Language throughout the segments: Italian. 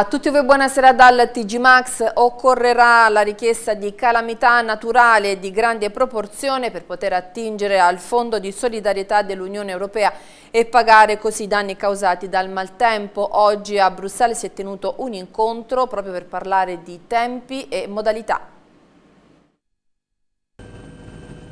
A tutti voi buonasera dal TG Max. Occorrerà la richiesta di calamità naturale di grande proporzione per poter attingere al Fondo di solidarietà dell'Unione Europea e pagare così i danni causati dal maltempo. Oggi a Bruxelles si è tenuto un incontro proprio per parlare di tempi e modalità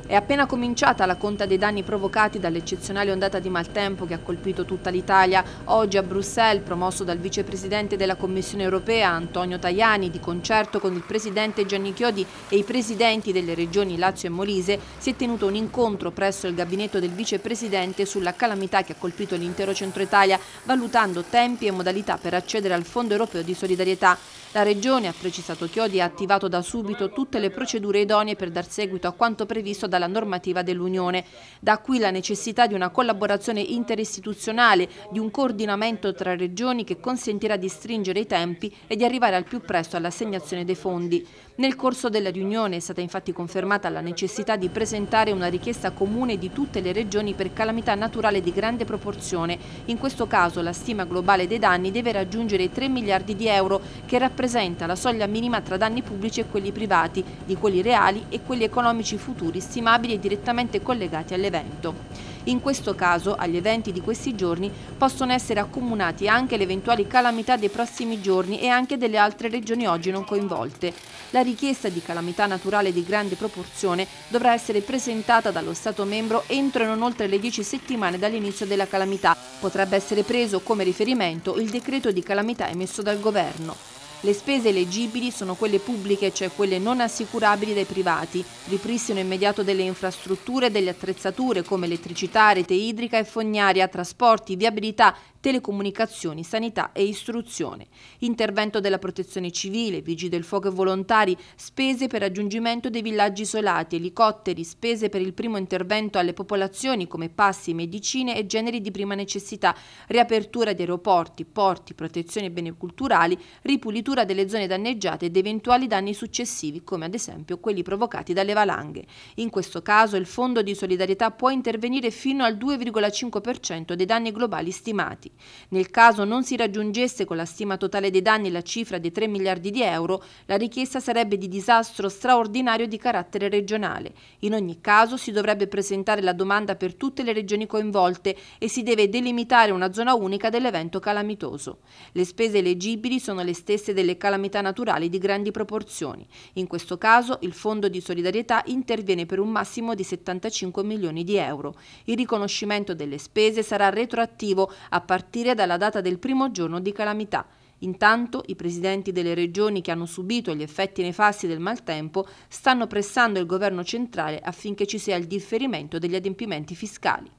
è appena cominciata la conta dei danni provocati dall'eccezionale ondata di maltempo che ha colpito tutta l'Italia. Oggi a Bruxelles, promosso dal vicepresidente della Commissione europea Antonio Tajani, di concerto con il presidente Gianni Chiodi e i presidenti delle regioni Lazio e Molise, si è tenuto un incontro presso il gabinetto del vicepresidente sulla calamità che ha colpito l'intero centro Italia, valutando tempi e modalità per accedere al Fondo europeo di solidarietà. La regione, ha precisato Chiodi, ha attivato da subito tutte le procedure idonee per dar seguito a quanto previsto da dalla normativa dell'Unione. Da qui la necessità di una collaborazione interistituzionale, di un coordinamento tra regioni che consentirà di stringere i tempi e di arrivare al più presto all'assegnazione dei fondi. Nel corso della riunione è stata infatti confermata la necessità di presentare una richiesta comune di tutte le regioni per calamità naturale di grande proporzione. In questo caso la stima globale dei danni deve raggiungere i 3 miliardi di euro, che rappresenta la soglia minima tra danni pubblici e quelli privati, di quelli reali e quelli economici futuri stimati consumabili direttamente collegati all'evento. In questo caso, agli eventi di questi giorni possono essere accomunati anche le eventuali calamità dei prossimi giorni e anche delle altre regioni oggi non coinvolte. La richiesta di calamità naturale di grande proporzione dovrà essere presentata dallo Stato membro entro e non oltre le 10 settimane dall'inizio della calamità. Potrebbe essere preso come riferimento il decreto di calamità emesso dal Governo. Le spese elegibili sono quelle pubbliche, cioè quelle non assicurabili dai privati, ripristino immediato delle infrastrutture e delle attrezzature come elettricità, rete idrica e fognaria, trasporti, viabilità, telecomunicazioni, sanità e istruzione. Intervento della protezione civile, vigili del fuoco e volontari, spese per raggiungimento dei villaggi isolati, elicotteri, spese per il primo intervento alle popolazioni come passi, medicine e generi di prima necessità, riapertura di aeroporti, porti, protezioni e beni culturali, ripulitura copertura delle zone danneggiate ed eventuali danni successivi, come ad esempio quelli provocati dalle valanghe. In questo caso il Fondo di solidarietà può intervenire fino al 2,5% dei danni globali stimati. Nel caso non si raggiungesse con la stima totale dei danni la cifra di 3 miliardi di euro, la richiesta sarebbe di disastro straordinario di carattere regionale. In ogni caso si dovrebbe presentare la domanda per tutte le regioni coinvolte e si deve delimitare una zona unica dell'evento calamitoso. Le spese elegibili sono le stesse delle calamità naturali di grandi proporzioni. In questo caso il Fondo di solidarietà interviene per un massimo di 75 milioni di euro. Il riconoscimento delle spese sarà retroattivo a partire dalla data del primo giorno di calamità. Intanto i presidenti delle regioni che hanno subito gli effetti nefasti del maltempo stanno pressando il governo centrale affinché ci sia il differimento degli adempimenti fiscali.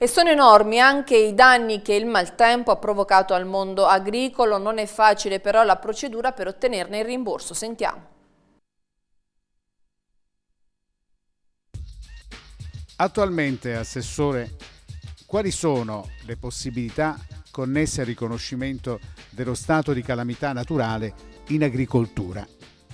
E sono enormi anche i danni che il maltempo ha provocato al mondo agricolo, non è facile però la procedura per ottenerne il rimborso. Sentiamo. Attualmente, Assessore, quali sono le possibilità connesse al riconoscimento dello stato di calamità naturale in agricoltura?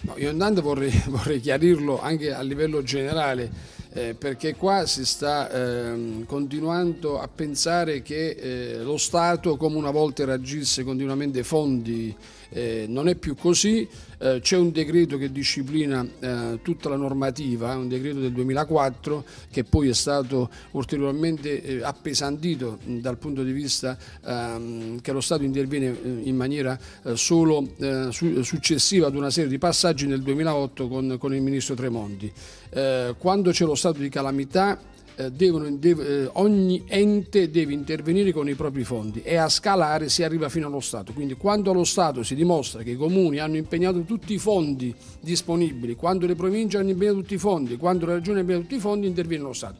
No, io intanto vorrei, vorrei chiarirlo anche a livello generale eh, perché qua si sta ehm, continuando a pensare che eh, lo Stato, come una volta eragisse continuamente fondi, eh, non è più così. Eh, c'è un decreto che disciplina eh, tutta la normativa, un decreto del 2004 che poi è stato ulteriormente eh, appesantito dal punto di vista ehm, che lo Stato interviene in maniera solo su- successiva ad una serie di passaggi nel 2008 con, con il ministro Tremonti. quando c'è lo Stato stato di calamità eh, devono, deve, eh, ogni ente deve intervenire con i propri fondi e a scalare si arriva fino allo Stato. Quindi quando lo Stato si dimostra che i comuni hanno impegnato tutti i fondi disponibili, quando le province hanno impegnato tutti i fondi, quando la regione ha impegnato tutti i fondi, interviene lo Stato.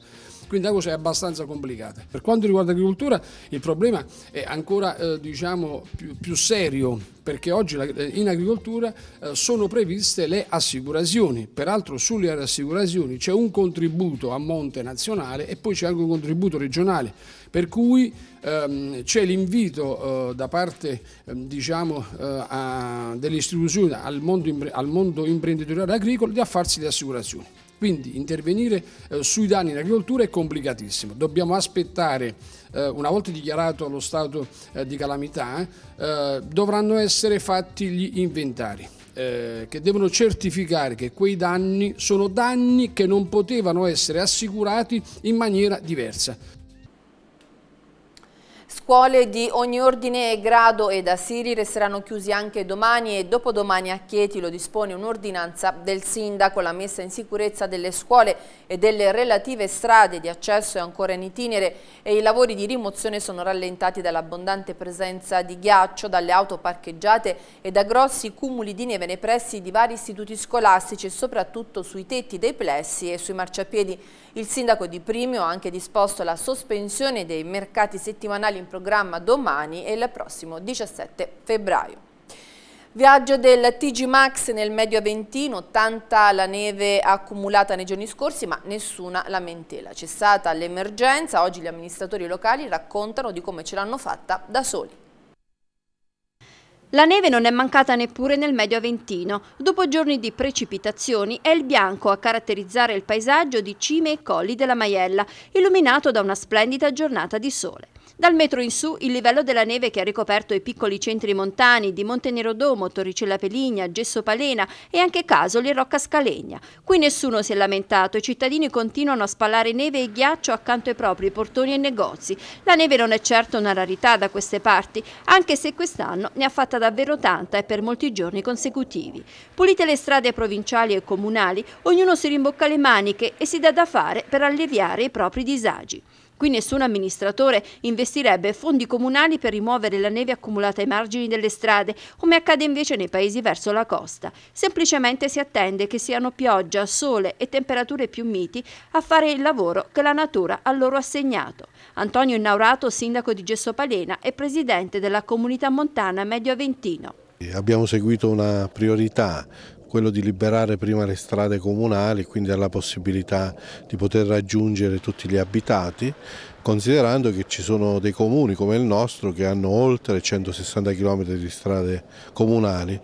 Quindi la cosa è abbastanza complicata. Per quanto riguarda l'agricoltura, il problema è ancora eh, diciamo, più, più, serio perché oggi eh, in agricoltura eh, sono previste le assicurazioni, peraltro sulle assicurazioni c'è un contributo a monte nazionale e poi c'è anche un contributo regionale, per cui ehm, c'è l'invito eh, da parte ehm, diciamo, eh, a, delle istituzioni al mondo, al mondo imprenditoriale agricolo di affarsi le assicurazioni. Quindi intervenire eh, sui danni in agricoltura è complicatissimo. Dobbiamo aspettare, eh, una volta dichiarato lo stato eh, di calamità, eh, dovranno essere fatti gli inventari. Eh, che devono certificare che quei danni sono danni che non potevano essere assicurati in maniera diversa Scuole di ogni ordine e grado ed asili resteranno chiusi anche domani e dopodomani a Chieti lo dispone un'ordinanza del sindaco. La messa in sicurezza delle scuole e delle relative strade di accesso è ancora in itinere e i lavori di rimozione sono rallentati dall'abbondante presenza di ghiaccio, dalle auto parcheggiate e da grossi cumuli di neve nei pressi di vari istituti scolastici e soprattutto sui tetti dei plessi e sui marciapiedi. Il sindaco di Primio ha anche disposto la sospensione dei mercati settimanali in programma domani e il prossimo 17 febbraio. Viaggio del TG Max nel medio aventino, tanta la neve accumulata nei giorni scorsi ma nessuna lamentela. Cessata l'emergenza, oggi gli amministratori locali raccontano di come ce l'hanno fatta da soli. La neve non è mancata neppure nel medio Aventino. Dopo giorni di precipitazioni è il bianco a caratterizzare il paesaggio di cime e colli della Maiella, illuminato da una splendida giornata di sole. Dal metro in su il livello della neve che ha ricoperto i piccoli centri montani di Montenerodomo, Torricella Peligna, Gesso Palena e anche Casoli e Rocca Scalegna. Qui nessuno si è lamentato, i cittadini continuano a spalare neve e ghiaccio accanto ai propri portoni e negozi. La neve non è certo una rarità da queste parti, anche se quest'anno ne ha fatta davvero tanta e per molti giorni consecutivi. Pulite le strade provinciali e comunali, ognuno si rimbocca le maniche e si dà da fare per alleviare i propri disagi. Qui nessun amministratore investirebbe fondi comunali per rimuovere la neve accumulata ai margini delle strade, come accade invece nei paesi verso la costa. Semplicemente si attende che siano pioggia, sole e temperature più miti a fare il lavoro che la natura ha loro assegnato. Antonio Innaurato, sindaco di Gessopalena e presidente della comunità montana Medio Aventino. Abbiamo seguito una priorità quello di liberare prima le strade comunali, quindi alla possibilità di poter raggiungere tutti gli abitati, considerando che ci sono dei comuni come il nostro che hanno oltre 160 km di strade comunali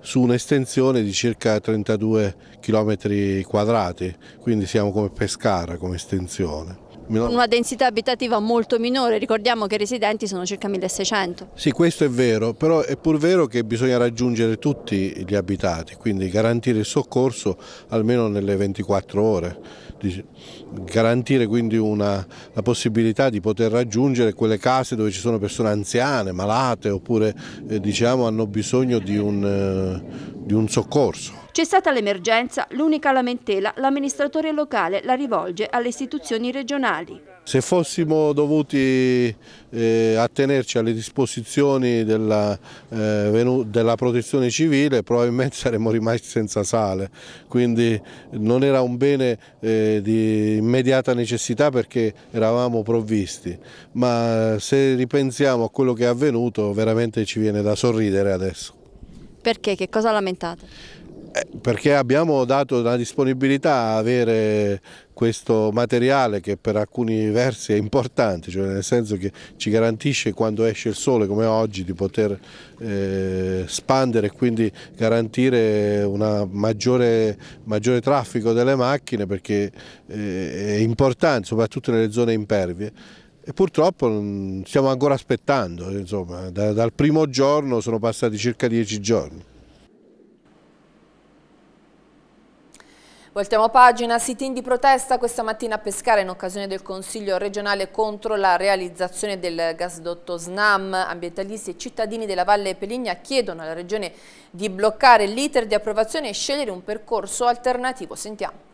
su un'estensione di circa 32 km quadrati, quindi siamo come Pescara come estensione con una densità abitativa molto minore, ricordiamo che i residenti sono circa 1600. Sì, questo è vero, però è pur vero che bisogna raggiungere tutti gli abitati, quindi garantire il soccorso almeno nelle 24 ore garantire quindi una, la possibilità di poter raggiungere quelle case dove ci sono persone anziane, malate oppure eh, diciamo, hanno bisogno di un, eh, di un soccorso. Cessata l'emergenza, l'unica lamentela l'amministratore locale la rivolge alle istituzioni regionali. Se fossimo dovuti eh, attenerci alle disposizioni della, eh, della, protezione civile probabilmente saremmo rimasti senza sale, quindi non era un bene eh, di immediata necessità perché eravamo provvisti, ma eh, se ripensiamo a quello che è avvenuto veramente ci viene da sorridere adesso. Perché? Che cosa lamentate? Eh, perché abbiamo dato la disponibilità a avere questo materiale che per alcuni versi è importante, cioè nel senso che ci garantisce quando esce il sole come oggi di poter eh, spandere e quindi garantire un maggiore, maggiore, traffico delle macchine perché eh, è importante soprattutto nelle zone impervie. E purtroppo mm, stiamo ancora aspettando, insomma, da, dal primo giorno sono passati circa dieci giorni. Voltiamo pagina, sit-in di protesta questa mattina a Pescara in occasione del Consiglio regionale contro la realizzazione del gasdotto SNAM. Ambientalisti e cittadini della Valle Peligna chiedono alla Regione di bloccare l'iter di approvazione e scegliere un percorso alternativo. Sentiamo.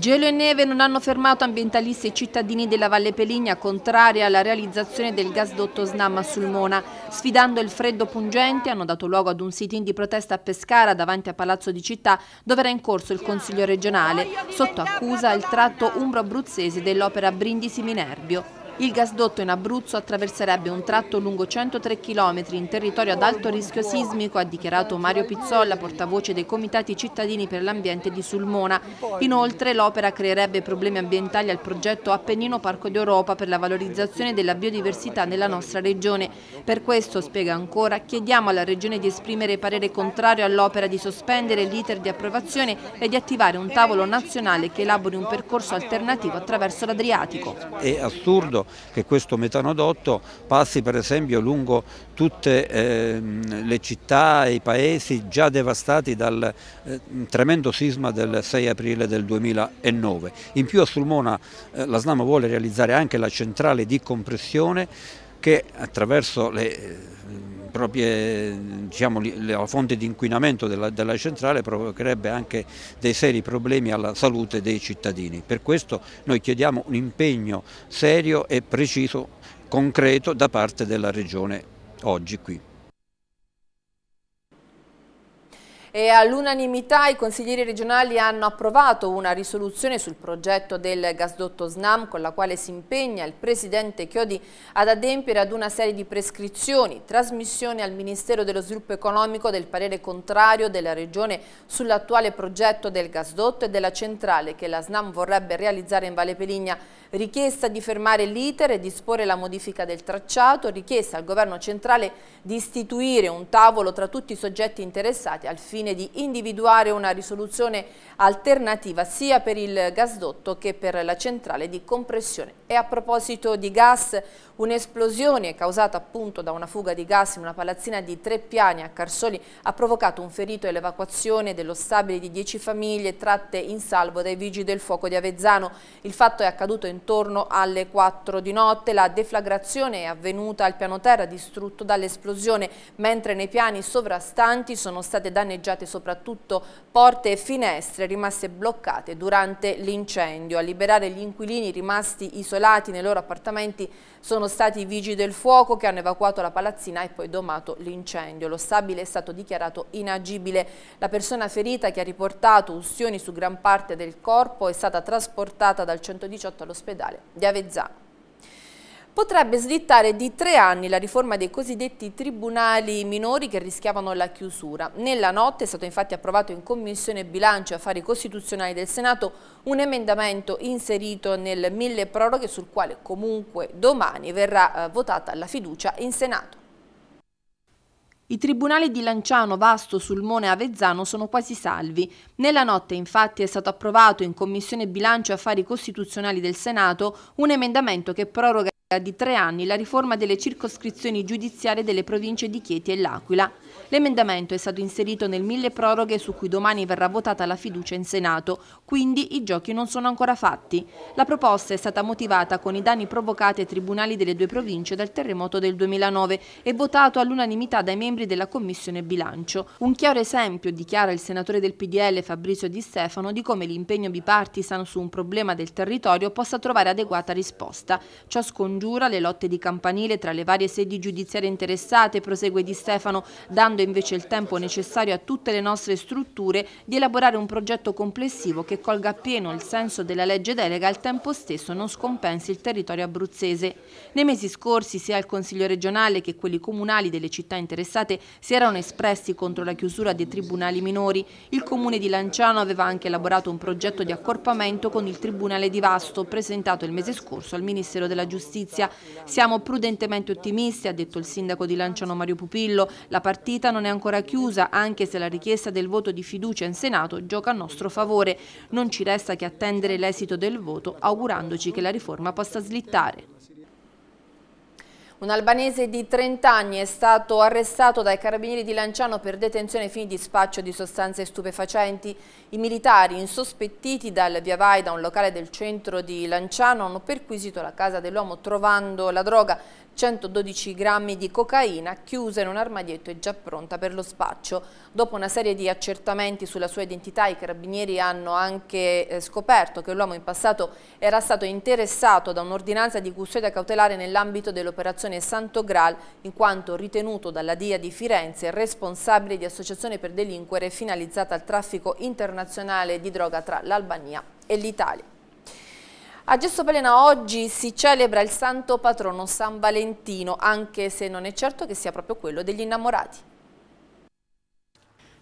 Gelo e neve non hanno fermato ambientalisti e cittadini della Valle Peligna contrari alla realizzazione del gasdotto Snam a Sulmona. Sfidando il freddo pungente hanno dato luogo ad un sit-in di protesta a Pescara davanti a Palazzo di Città dove era in corso il Consiglio regionale, sotto accusa il tratto umbro-abruzzese dell'opera Brindisi Minerbio. Il gasdotto in Abruzzo attraverserebbe un tratto lungo 103 km in territorio ad alto rischio sismico, ha dichiarato Mario Pizzolla, portavoce dei comitati cittadini per l'ambiente di Sulmona. Inoltre l'opera creerebbe problemi ambientali al progetto Appennino Parco d'Europa per la valorizzazione della biodiversità nella nostra regione. Per questo, spiega ancora, chiediamo alla Regione di esprimere parere contrario all'opera di sospendere l'iter di approvazione e di attivare un tavolo nazionale che elabori un percorso alternativo attraverso l'Adriatico. È assurdo che questo metanodotto passi per esempio lungo tutte eh, le città e i paesi già devastati dal eh, tremendo sisma del 6 aprile del 2009. In più a Sulmona eh, la Snamo vuole realizzare anche la centrale di compressione che attraverso le eh, proprie, diciamo, la fonte di inquinamento della, della, centrale provocherebbe anche dei seri problemi alla salute dei cittadini. Per questo noi chiediamo un impegno serio e preciso, concreto da parte della Regione oggi qui. e all'unanimità i consiglieri regionali hanno approvato una risoluzione sul progetto del gasdotto SNAM con la quale si impegna il presidente Chiodi ad adempiere ad una serie di prescrizioni, trasmissione al Ministero dello Sviluppo Economico del parere contrario della regione sull'attuale progetto del gasdotto e della centrale che la SNAM vorrebbe realizzare in Valle Peligna, richiesta di fermare l'iter e disporre la modifica del tracciato, richiesta al governo centrale di istituire un tavolo tra tutti i soggetti interessati al fine fine di individuare una risoluzione alternativa sia per il gasdotto che per la centrale di compressione. E a proposito di gas, un'esplosione causata appunto da una fuga di gas in una palazzina di tre piani a Carsoli ha provocato un ferito e l'evacuazione dello stabile di dieci famiglie tratte in salvo dai vigili del fuoco di Avezzano. Il fatto è accaduto intorno alle 4 di notte, la deflagrazione è avvenuta al piano terra distrutto dall'esplosione, mentre nei piani sovrastanti sono state danneggiate danneggiate soprattutto porte e finestre rimaste bloccate durante l'incendio. A liberare gli inquilini rimasti isolati nei loro appartamenti sono stati i vigili del fuoco che hanno evacuato la palazzina e poi domato l'incendio. Lo stabile è stato dichiarato inagibile. La persona ferita che ha riportato ustioni su gran parte del corpo è stata trasportata dal 118 all'ospedale di Avezzano potrebbe slittare di tre anni la riforma dei cosiddetti tribunali minori che rischiavano la chiusura. Nella notte è stato infatti approvato in Commissione Bilancio e Affari Costituzionali del Senato un emendamento inserito nel mille proroghe sul quale comunque domani verrà eh, votata la fiducia in Senato. I tribunali di Lanciano, Vasto, Sulmone e Avezzano sono quasi salvi. Nella notte infatti è stato approvato in Commissione Bilancio e Affari Costituzionali del Senato un emendamento che proroga di tre anni la riforma delle circoscrizioni giudiziarie delle province di Chieti e L'Aquila. L'emendamento è stato inserito nel mille proroghe su cui domani verrà votata la fiducia in Senato, quindi i giochi non sono ancora fatti. La proposta è stata motivata con i danni provocati ai tribunali delle due province dal terremoto del 2009 e votato all'unanimità dai membri della Commissione Bilancio. Un chiaro esempio, dichiara il senatore del PDL Fabrizio Di Stefano, di come l'impegno bipartisan su un problema del territorio possa trovare adeguata risposta. Ciascun scongiura le lotte di campanile tra le varie sedi giudiziarie interessate, prosegue Di Stefano, dando invece il tempo necessario a tutte le nostre strutture di elaborare un progetto complessivo che colga appieno il senso della legge delega al tempo stesso non scompensi il territorio abruzzese. Nei mesi scorsi sia il Consiglio regionale che quelli comunali delle città interessate si erano espressi contro la chiusura dei tribunali minori. Il comune di Lanciano aveva anche elaborato un progetto di accorpamento con il Tribunale di Vasto, presentato il mese scorso al Ministero della Giustizia giustizia. Siamo prudentemente ottimisti, ha detto il sindaco di Lanciano Mario Pupillo. La partita non è ancora chiusa, anche se la richiesta del voto di fiducia in Senato gioca a nostro favore. Non ci resta che attendere l'esito del voto, augurandoci che la riforma possa slittare. Un albanese di 30 anni è stato arrestato dai carabinieri di Lanciano per detenzione ai fini di spaccio di sostanze stupefacenti. I militari, insospettiti dal via vai da un locale del centro di Lanciano, hanno perquisito la casa dell'uomo trovando la droga. 112 grammi di cocaina chiusa in un armadietto e già pronta per lo spaccio. Dopo una serie di accertamenti sulla sua identità i carabinieri hanno anche eh, scoperto che l'uomo in passato era stato interessato da un'ordinanza di custodia cautelare nell'ambito dell'operazione Santo Graal in quanto ritenuto dalla DIA di Firenze responsabile di associazione per delinquere finalizzata al traffico internazionale di droga tra l'Albania e l'Italia. A Gesso Gessopelena oggi si celebra il santo patrono San Valentino, anche se non è certo che sia proprio quello degli innamorati.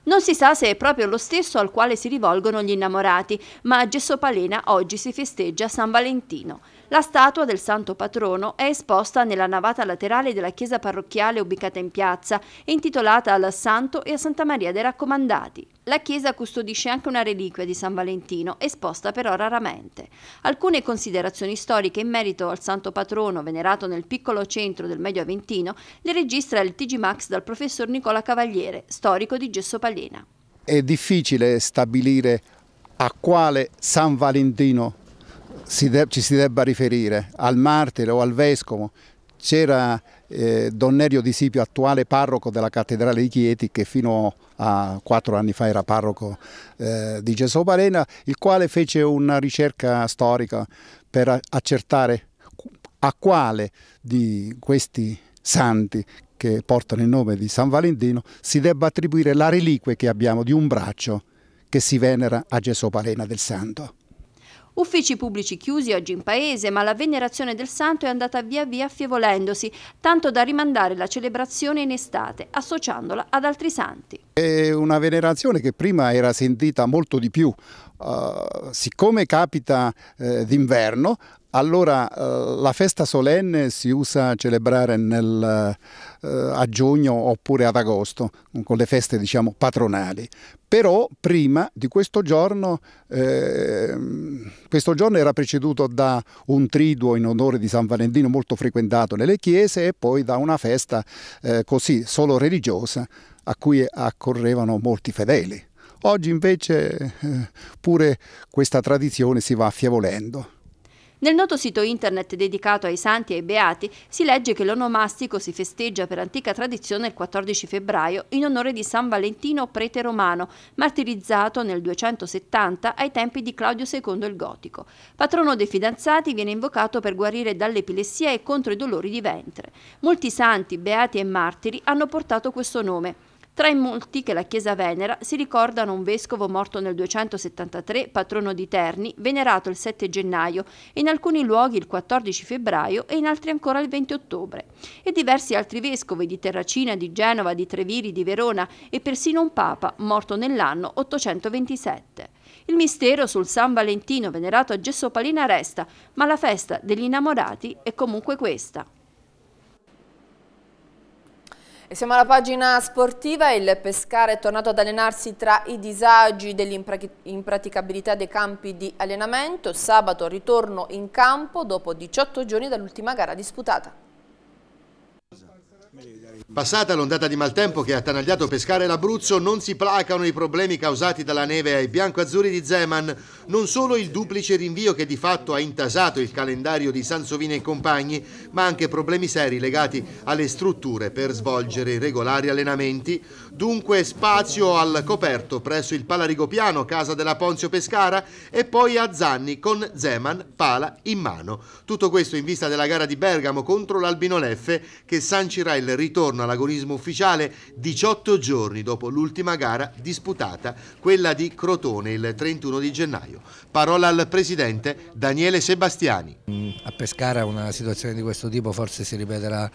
Non si sa se è proprio lo stesso al quale si rivolgono gli innamorati, ma a Gesso Palena oggi si festeggia San Valentino. La statua del santo patrono è esposta nella navata laterale della chiesa parrocchiale ubicata in piazza e intitolata al Santo e a Santa Maria dei Raccomandati. La chiesa custodisce anche una reliquia di San Valentino, esposta però raramente. Alcune considerazioni storiche in merito al santo patrono venerato nel piccolo centro del Medio Aventino le registra il TG Max dal professor Nicola Cavaliere, storico di Gesso Palena. È difficile stabilire a quale San Valentino si ci si debba riferire al martire o al vescovo. C'era eh, Nerio Di Sipio, attuale parroco della cattedrale di Chieti, che fino a quattro anni fa era parroco eh, di Gesoparena, il quale fece una ricerca storica per accertare a quale di questi santi che portano il nome di San Valentino si debba attribuire la reliquia che abbiamo di un braccio che si venera a Gesù Palena del Santo. Uffici pubblici chiusi oggi in paese, ma la venerazione del santo è andata via via affievolendosi, tanto da rimandare la celebrazione in estate, associandola ad altri santi. È una venerazione che prima era sentita molto di più, Uh, siccome capita uh, d'inverno allora eh, la festa solenne si usa celebrare nel, eh, a giugno oppure ad agosto, con le feste diciamo patronali. Però prima di questo giorno, eh, questo giorno era preceduto da un triduo in onore di San Valentino molto frequentato nelle chiese e poi da una festa eh, così solo religiosa a cui accorrevano molti fedeli. Oggi invece eh, pure questa tradizione si va affievolendo. Nel noto sito internet dedicato ai santi e ai beati si legge che l'onomastico si festeggia per antica tradizione il 14 febbraio in onore di San Valentino, prete romano, martirizzato nel 270 ai tempi di Claudio II il Gotico. Patrono dei fidanzati viene invocato per guarire dall'epilessia e contro i dolori di ventre. Molti santi, beati e martiri hanno portato questo nome. Tra i molti che la Chiesa venera si ricordano un vescovo morto nel 273, patrono di Terni, venerato il 7 gennaio in alcuni luoghi il 14 febbraio e in altri ancora il 20 ottobre, e diversi altri vescovi di Terracina, di Genova, di Treviri, di Verona e persino un papa morto nell'anno 827. Il mistero sul San Valentino venerato a Gessopalina resta, ma la festa degli innamorati è comunque questa. E siamo alla pagina sportiva, il Pescara è tornato ad allenarsi tra i disagi dell'impraticabilità dei campi di allenamento, sabato ritorno in campo dopo 18 giorni dall'ultima gara disputata. Passata l'ondata di maltempo che ha attanagliato pescare l'Abruzzo, non si placano i problemi causati dalla neve ai biancoazzurri di Zeman. Non solo il duplice rinvio che di fatto ha intasato il calendario di Sansovini e compagni, ma anche problemi seri legati alle strutture per svolgere i regolari allenamenti, Dunque spazio al coperto presso il Palarigopiano, casa della Ponzio Pescara, e poi a Zanni con Zeman, pala in mano. Tutto questo in vista della gara di Bergamo contro l'Albino Leffe che sancirà il ritorno all'agonismo ufficiale 18 giorni dopo l'ultima gara disputata, quella di Crotone il 31 di gennaio. Parola al presidente Daniele Sebastiani. Mm, a Pescara una situazione di questo tipo forse si ripeterà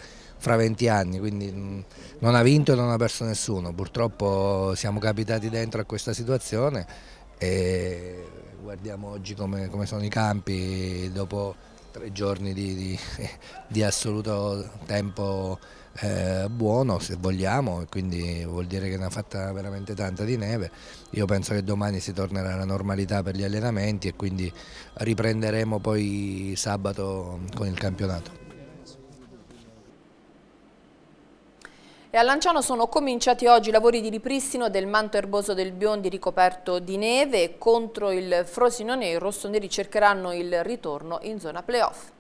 fra 20 anni, quindi mm, non ha vinto e non ha perso nessuno, purtroppo siamo capitati dentro a questa situazione e guardiamo oggi come, come sono i campi dopo tre giorni di, di, di assoluto tempo eh, buono se vogliamo, quindi vuol dire che ne ha fatta veramente tanta di neve. Io penso che domani si tornerà alla normalità per gli allenamenti e quindi riprenderemo poi sabato con il campionato. E a Lanciano sono cominciati oggi i lavori di ripristino del manto erboso del Biondi ricoperto di neve contro il Frosino Nero. Rossoneri cercheranno il ritorno in zona playoff.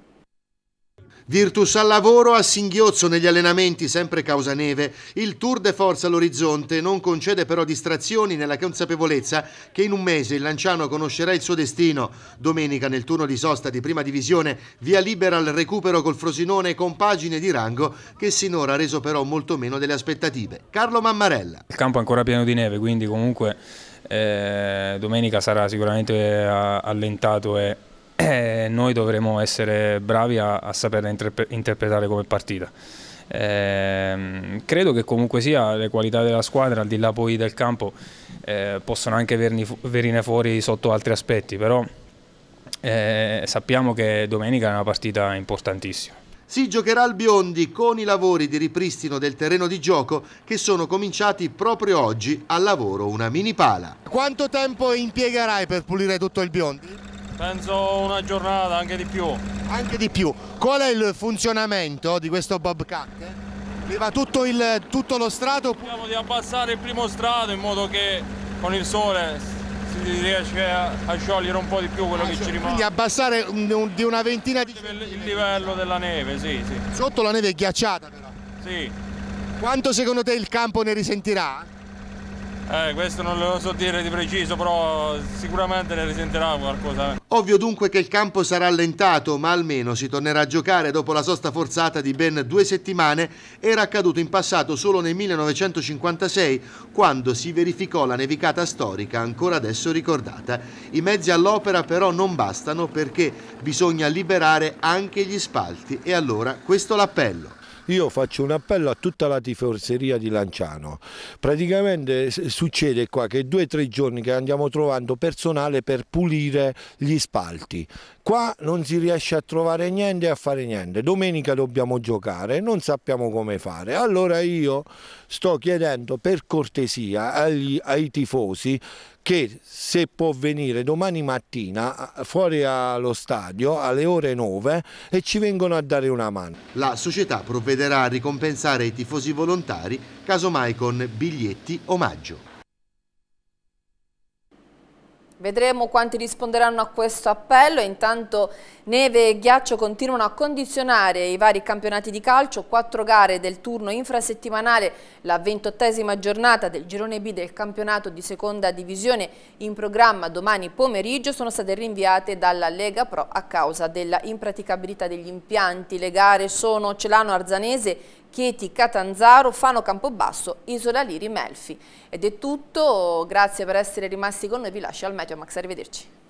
Virtus al lavoro, a singhiozzo negli allenamenti, sempre causa neve. Il tour de forza all'orizzonte non concede però distrazioni nella consapevolezza che in un mese il Lanciano conoscerà il suo destino. Domenica nel turno di sosta di prima divisione, via libera al recupero col Frosinone con pagine di rango che sinora ha reso però molto meno delle aspettative. Carlo Mammarella. Il campo è ancora pieno di neve, quindi comunque eh, domenica sarà sicuramente eh, allentato e eh, noi dovremo essere bravi a, a saperla interpre interpretare come partita. Eh, credo che comunque sia le qualità della squadra, al di là poi del campo, eh, possono anche fu venire fuori sotto altri aspetti, però eh, sappiamo che domenica è una partita importantissima. Si giocherà al Biondi con i lavori di ripristino del terreno di gioco che sono cominciati proprio oggi al lavoro una mini pala. Quanto tempo impiegherai per pulire tutto il Biondi? Penso una giornata, anche di più. Anche di più. Qual è il funzionamento di questo Bobcat? Gli va tutto, il, tutto lo strato? Cerchiamo di abbassare il primo strato in modo che con il sole si riesca a, a sciogliere un po' di più quello ah, che cioè, ci rimane. Quindi abbassare un, un, di una ventina di... Il livello della neve, sì, sì. Sotto la neve è ghiacciata però? Sì. Quanto secondo te il campo ne risentirà? Eh, questo non lo so dire di preciso, però sicuramente ne risenterà qualcosa. Eh. Ovvio dunque che il campo sarà allentato, ma almeno si tornerà a giocare dopo la sosta forzata di ben due settimane. Era accaduto in passato solo nel 1956, quando si verificò la nevicata storica, ancora adesso ricordata. I mezzi all'opera però non bastano perché bisogna liberare anche gli spalti e allora questo l'appello io faccio un appello a tutta la tifoseria di Lanciano. Praticamente succede qua che due o tre giorni che andiamo trovando personale per pulire gli spalti Qua non si riesce a trovare niente e a fare niente. Domenica dobbiamo giocare, non sappiamo come fare. Allora io sto chiedendo per cortesia agli, ai tifosi che se può venire domani mattina fuori allo stadio alle ore 9 e ci vengono a dare una mano. La società provvederà a ricompensare i tifosi volontari casomai con biglietti omaggio. Vedremo quanti risponderanno a questo appello. Intanto neve e ghiaccio continuano a condizionare i vari campionati di calcio. Quattro gare del turno infrasettimanale, la ventottesima giornata del girone B del campionato di seconda divisione in programma domani pomeriggio sono state rinviate dalla Lega Pro a causa della impraticabilità degli impianti. Le gare sono Celano Arzanese Chieti Catanzaro, Fano Campobasso, Isola Liri Melfi. Ed è tutto, grazie per essere rimasti con noi, vi lascio al Meteo Max, arrivederci.